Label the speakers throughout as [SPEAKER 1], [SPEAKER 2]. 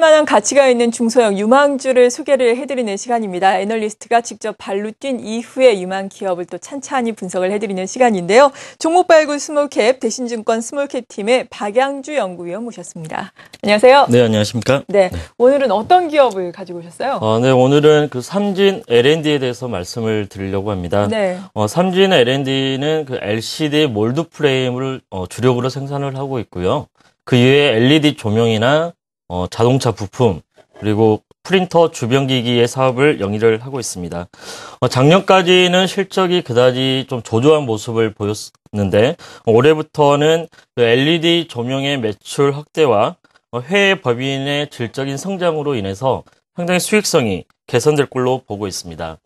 [SPEAKER 1] 만한 가치가 있는 중소형 유망주를 소개를 해드리는 시간입니다. 애널리스트가 직접 발로 뛴 이후의 유망 기업을 또 찬찬히 분석을 해드리는 시간인데요. 종목 발굴 스몰캡 대신증권 스몰캡 팀의 박양주 연구위원 모셨습니다. 안녕하세요.
[SPEAKER 2] 네, 안녕하십니까?
[SPEAKER 1] 네, 네. 오늘은 어떤 기업을 가지고 오셨어요?
[SPEAKER 2] 어, 네, 오늘은 그 삼진 L&D에 대해서 말씀을 드리려고 합니다. 네. 어, 삼진 L&D는 그 LCD 몰드 프레임을 어, 주력으로 생산을 하고 있고요. 그 이외에 LED 조명이나 어, 자동차 부품, 그리고 프린터 주변 기기의 사업을 영위를 하고 있습니다. 어, 작년까지는 실적이 그다지 좀 조조한 모습을 보였는데 올해부터는 그 LED 조명의 매출 확대와 어, 해외 법인의 질적인 성장으로 인해서 상당히 수익성이 개선될 걸로 보고 있습니다.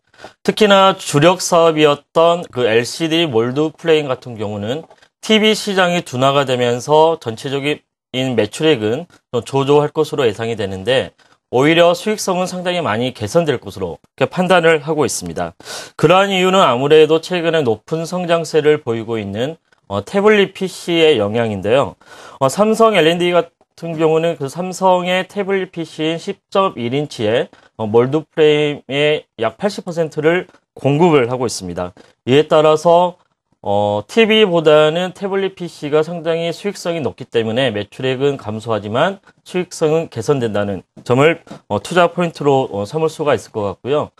[SPEAKER 2] 특히나 주력 사업이었던 그 LCD 몰드 플레인 같은 경우는 TV 시장이 둔화가 되면서 전체적인 인 매출액은 조조할 것으로 예상이 되는데 오히려 수익성은 상당히 많이 개선될 것으로 판단을 하고 있습니다. 그러한 이유는 아무래도 최근에 높은 성장세를 보이고 있는 어, 태블릿 PC의 영향인데요. 어, 삼성 L&D 같은 경우는 그 삼성의 태블릿 PC인 10.1인치에 어, 몰드 프레임의 약 80%를 공급을 하고 있습니다. 이에 따라서 어, TV보다는 태블릿 PC가 상당히 수익성이 높기 때문에 매출액은 감소하지만 수익성은 개선된다는 점을 어, 투자 포인트로 어, 삼을 수가 있을 것 같고요.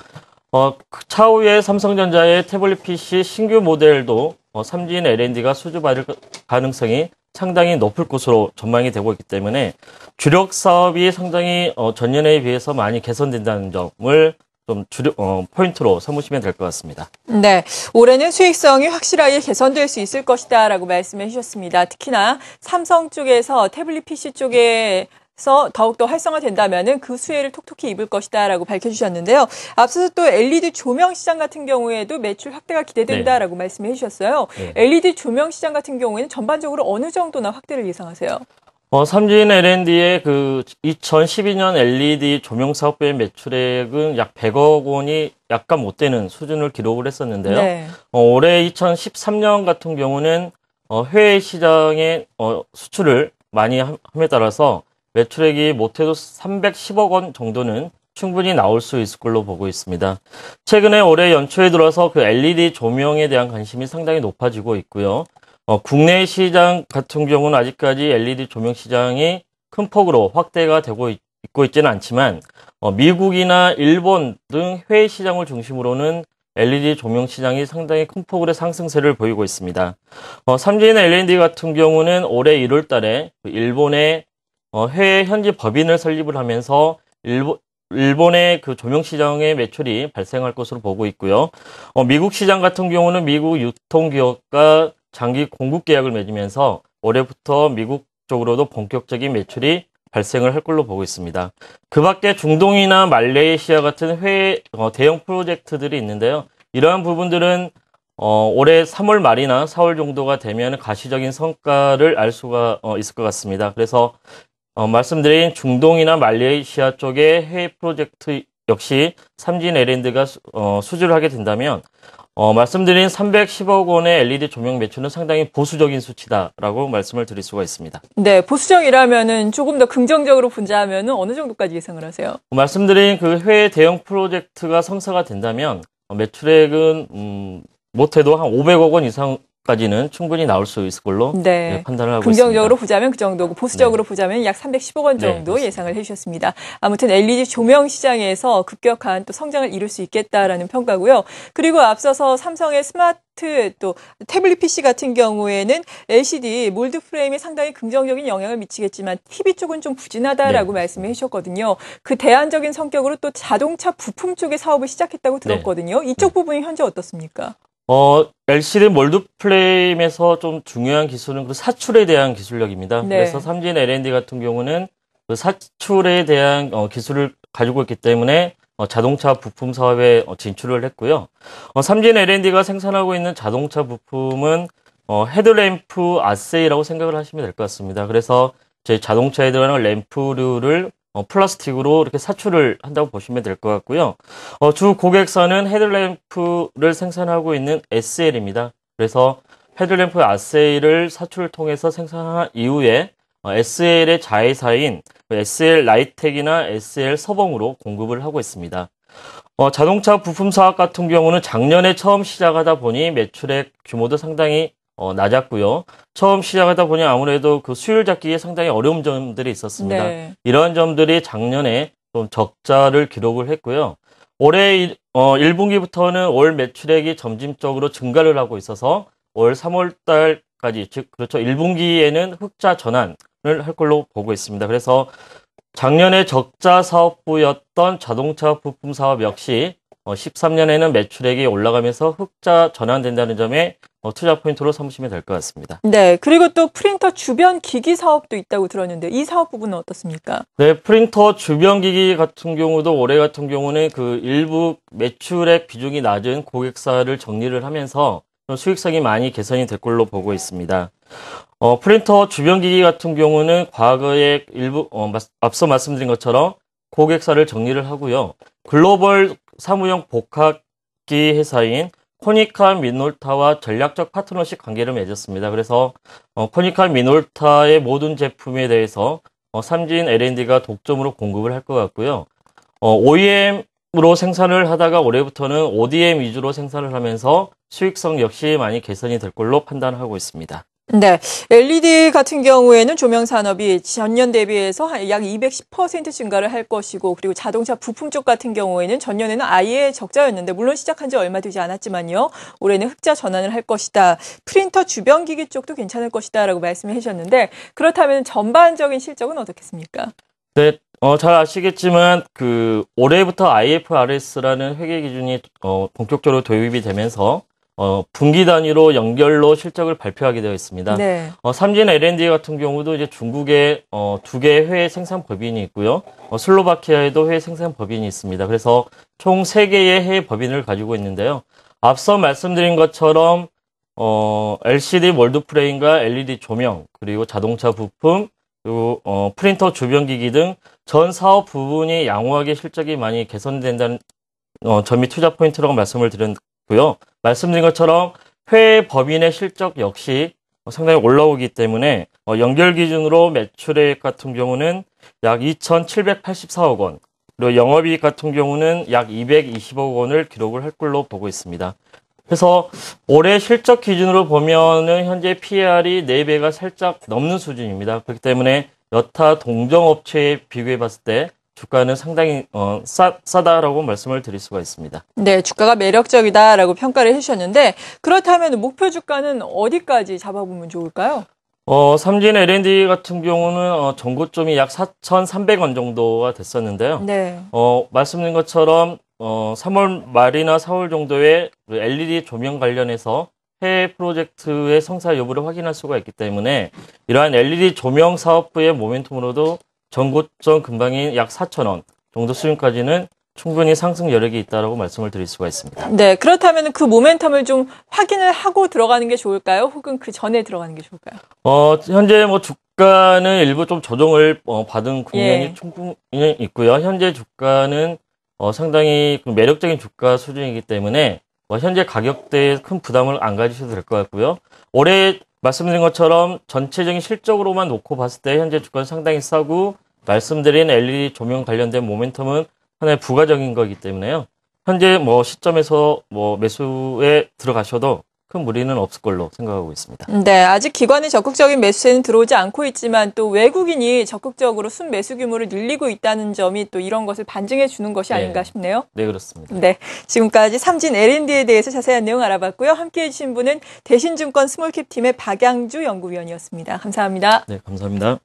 [SPEAKER 2] 어, 그 차후에 삼성전자의 태블릿 PC 신규 모델도 3 g 진 L&D가 수주받을 가능성이 상당히 높을 것으로 전망이 되고 있기 때문에 주력 사업이 상당히 어, 전년에 비해서 많이 개선된다는 점을 좀 주력 어, 포인트로 삼으시면 될 것 같습니다.
[SPEAKER 1] 네, 올해는 수익성이 확실하게 개선될 수 있을 것이다라고 말씀해 주셨습니다. 특히나 삼성 쪽에서 태블릿 PC 쪽에 서 더욱더 활성화된다면 그 수혜를 톡톡히 입을 것이다라고 밝혀주셨는데요. 앞서서 또 LED 조명 시장 같은 경우에도 매출 확대가 기대된다라고 네. 말씀해 주셨어요. 네. LED 조명 시장 같은 경우에는 전반적으로 어느 정도나 확대를 예상하세요?
[SPEAKER 2] 어, 삼진 L&D의 그 2012년 LED 조명 사업부의 매출액은 약 100억 원이 약간 못 되는 수준을 기록을 했었는데요. 네. 어, 올해 2013년 같은 경우는 어, 해외 시장의 어, 수출을 많이 함에 따라서 매출액이 못해도 310억 원 정도는 충분히 나올 수 있을 걸로 보고 있습니다. 최근에 올해 연초에 들어서 그 LED 조명에 대한 관심이 상당히 높아지고 있고요. 어, 국내 시장 같은 경우는 아직까지 LED 조명 시장이 큰 폭으로 확대가 되고 있, 고 있지는 않지만 어, 미국이나 일본 등 해외 시장을 중심으로는 LED 조명 시장이 상당히 큰 폭으로 상승세를 보이고 있습니다. 어, 삼진 LED 같은 경우는 올해 1월 달에 그 일본의 어, 해외 현지 법인을 설립을 하면서 일본, 일본의 그 조명 시장의 매출이 발생할 것으로 보고 있고요. 어, 미국 시장 같은 경우는 미국 유통기업과 장기 공급 계약을 맺으면서 올해부터 미국 쪽으로도 본격적인 매출이 발생을 할 걸로 보고 있습니다. 그 밖에 중동이나 말레이시아 같은 회, 어, 대형 프로젝트들이 있는데요. 이러한 부분들은 어, 올해 3월 말이나 4월 정도가 되면 가시적인 성과를 알 수가 어, 있을 것 같습니다. 그래서 어, 말씀드린 중동이나 말레이시아 쪽의 해외 프로젝트 역시 삼진 에랜드가 수, 어, 수주를 하게 된다면 어, 말씀드린 310억 원의 LED 조명 매출은 상당히 보수적인 수치다라고 말씀을 드릴 수가 있습니다.
[SPEAKER 1] 네, 보수적이라면은 조금 더 긍정적으로 분자하면은 어느 정도까지 예상을 하세요?
[SPEAKER 2] 말씀드린 그 해외 대형 프로젝트가 성사가 된다면 어, 매출액은 음, 못해도 한 500억 원 이상 까지는 충분히 나올 수 있을 걸로 네. 네 판단을 하고 긍정적으로 있습니다. 긍정적으로
[SPEAKER 1] 보자면 그 정도고 그 보수적으로 네. 보자면 약 310억 원 네, 정도 네, 예상을 해주셨습니다. 아무튼 LED 조명 시장에서 급격한 또 성장을 이룰 수 있겠다라는 평가고요. 그리고 앞서서 삼성의 스마트 또 태블릿 PC 같은 경우에는 LCD 몰드 프레임이 상당히 긍정적인 영향을 미치겠지만 TV 쪽은 좀 부진하다라고 네. 말씀해 주셨거든요. 그 대안적인 성격으로 또 자동차 부품 쪽의 사업을 시작했다고 네. 들었거든요. 이쪽 부분이 현재 어떻습니까?
[SPEAKER 2] 어, LCD 몰드 플레임에서좀 중요한 기술은 그 사출에 대한 기술력입니다. 네. 그래서 삼진 L&D 같은 경우는 그 사출에 대한 어, 기술을 가지고 있기 때문에 어, 자동차 부품 사업에 어, 진출을 했고요. 어, 삼진 L&D가 생산하고 있는 자동차 부품은 어, 헤드램프 아세이라고 생각을 하시면 될 것 같습니다. 그래서 제 자동차에 들어가는 램프류를 어, 플라스틱으로 이렇게 사출을 한다고 보시면 될 것 같고요. 어, 주 고객사는 헤드램프를 생산하고 있는 SL입니다. 그래서 헤드램프 아세이를 사출을 통해서 생산한 이후에 어, SL의 자회사인 SL 라이텍이나 SL 서범으로 공급을 하고 있습니다. 어, 자동차 부품 사업 같은 경우는 작년에 처음 시작하다 보니 매출액 규모도 상당히 어, 낮았고요. 처음 시작하다 보니 아무래도 그 수율 잡기에 상당히 어려운 점들이 있었습니다. 네. 이런 점들이 작년에 좀 적자를 기록을 했고요. 올해 일, 어, 1분기부터는 월 매출액이 점진적으로 증가를 하고 있어서 월 3월 달까지 즉 그렇죠. 1분기에는 흑자 전환을 할 걸로 보고 있습니다. 그래서 작년에 적자 사업부였던 자동차 부품 사업 역시 13년에는 어, 매출액이 올라가면서 흑자 전환된다는 점에 어, 투자 포인트로 삼으시면 될 것 같습니다.
[SPEAKER 1] 네, 그리고 또 프린터 주변 기기 사업도 있다고 들었는데 이 사업 부분은 어떻습니까?
[SPEAKER 2] 네, 프린터 주변 기기 같은 경우도 올해 같은 경우는 그 일부 매출액 비중이 낮은 고객사를 정리를 하면서 수익성이 많이 개선이 될 걸로 보고 있습니다. 어, 프린터 주변 기기 같은 경우는 과거에 일부 어, 앞서 말씀드린 것처럼 고객사를 정리를 하고요. 글로벌 사무용 복합기 회사인 코니칼 미놀타와 전략적 파트너십 관계를 맺었습니다. 그래서 어, 코니칼 미놀타의 모든 제품에 대해서 어, 삼진 L&D가 독점으로 공급을 할 것 같고요. 어, OEM으로 생산을 하다가 올해부터는 ODM 위주로 생산을 하면서 수익성 역시 많이 개선이 될 걸로 판단하고 있습니다.
[SPEAKER 1] 네. LED 같은 경우에는 조명 산업이 전년 대비해서 약 210% 증가를 할 것이고 그리고 자동차 부품 쪽 같은 경우에는 전년에는 아예 적자였는데 물론 시작한 지 얼마 되지 않았지만요. 올해는 흑자 전환을 할 것이다. 프린터 주변 기기 쪽도 괜찮을 것이다라고 말씀해 주셨는데 그렇다면 전반적인 실적은 어떻겠습니까?
[SPEAKER 2] 네. 어, 잘 아시겠지만 그 올해부터 IFRS라는 회계 기준이 어, 본격적으로 도입이 되면서 어, 분기 단위로 연결로 실적을 발표하게 되어 있습니다. 네. 어, 삼진 L&D 같은 경우도 이제 중국에 어, 두 개의 회 생산 법인이 있고요. 어, 슬로바키아에도 회의 생산 법인이 있습니다. 그래서 총 세 개의 회의 법인을 가지고 있는데요. 앞서 말씀드린 것처럼 어, LCD 월드프레임과 LED 조명, 그리고 자동차 부품, 그리고 어, 프린터 주변 기기 등 전 사업 부분이 양호하게 실적이 많이 개선된다는 어, 점이 투자 포인트라고 말씀을 드렸, 고요. 말씀드린 것처럼 회 법인의 실적 역시 뭐 상당히 올라오기 때문에 어, 연결 기준으로 매출액 같은 경우는 약 2,784억 원, 그리고 영업이익 같은 경우는 약 220억 원을 기록을 할 걸로 보고 있습니다. 그래서 올해 실적 기준으로 보면은 현재 PR이 4배가 살짝 넘는 수준입니다. 그렇기 때문에 여타 동정업체에 비교해 봤을 때 주가는 상당히 어, 싸, 싸다라고 말씀을 드릴 수가 있습니다.
[SPEAKER 1] 네, 주가가 매력적이다라고 평가를 해주셨는데 그렇다면 목표 주가는 어디까지 잡아보면 좋을까요?
[SPEAKER 2] 어, 삼진 L&D 같은 경우는 어, 전고점이 약 4,300원 정도가 됐었는데요. 네. 어, 말씀드린 것처럼 어, 3월 말이나 4월 정도에 그 LED 조명 관련해서 해외 프로젝트의 성사 여부를 확인할 수가 있기 때문에 이러한 LED 조명 사업부의 모멘텀으로도 전고점 금방인약 4천 원 정도 수준까지는 충분히 상승 여력이 있다라고 말씀을 드릴 수가 있습니다.
[SPEAKER 1] 네, 그렇다면 그 모멘텀을 좀 확인을 하고 들어가는 게 좋을까요? 혹은 그 전에 들어가는 게 좋을까요?
[SPEAKER 2] 어, 현재 뭐 주가는 일부 좀 조정을 어, 받은 국면이 예. 충분히 있고요. 현재 주가는 어, 상당히 매력적인 주가 수준이기 때문에 어, 현재 가격대에 큰 부담을 안 가지셔도 될 것 같고요. 올해 말씀드린 것처럼 전체적인 실적으로만 놓고 봤을 때 현재 주가는 상당히 싸고 말씀드린 LED 조명 관련된 모멘텀은 하나의 부가적인 거기 때문에요. 현재 뭐 시점에서 뭐 매수에 들어가셔도 큰 무리는 없을 걸로 생각하고 있습니다.
[SPEAKER 1] 네, 아직 기관의 적극적인 매수세는 들어오지 않고 있지만 또 외국인이 적극적으로 순매수 규모를 늘리고 있다는 점이 또 이런 것을 반증해 주는 것이 네. 아닌가 싶네요. 네, 그렇습니다. 네, 지금까지 삼진 L&D에 대해서 자세한 내용 알아봤고요. 함께해 주신 분은 대신증권 스몰캡팀의 박양주 연구위원이었습니다. 감사합니다.
[SPEAKER 2] 네, 감사합니다.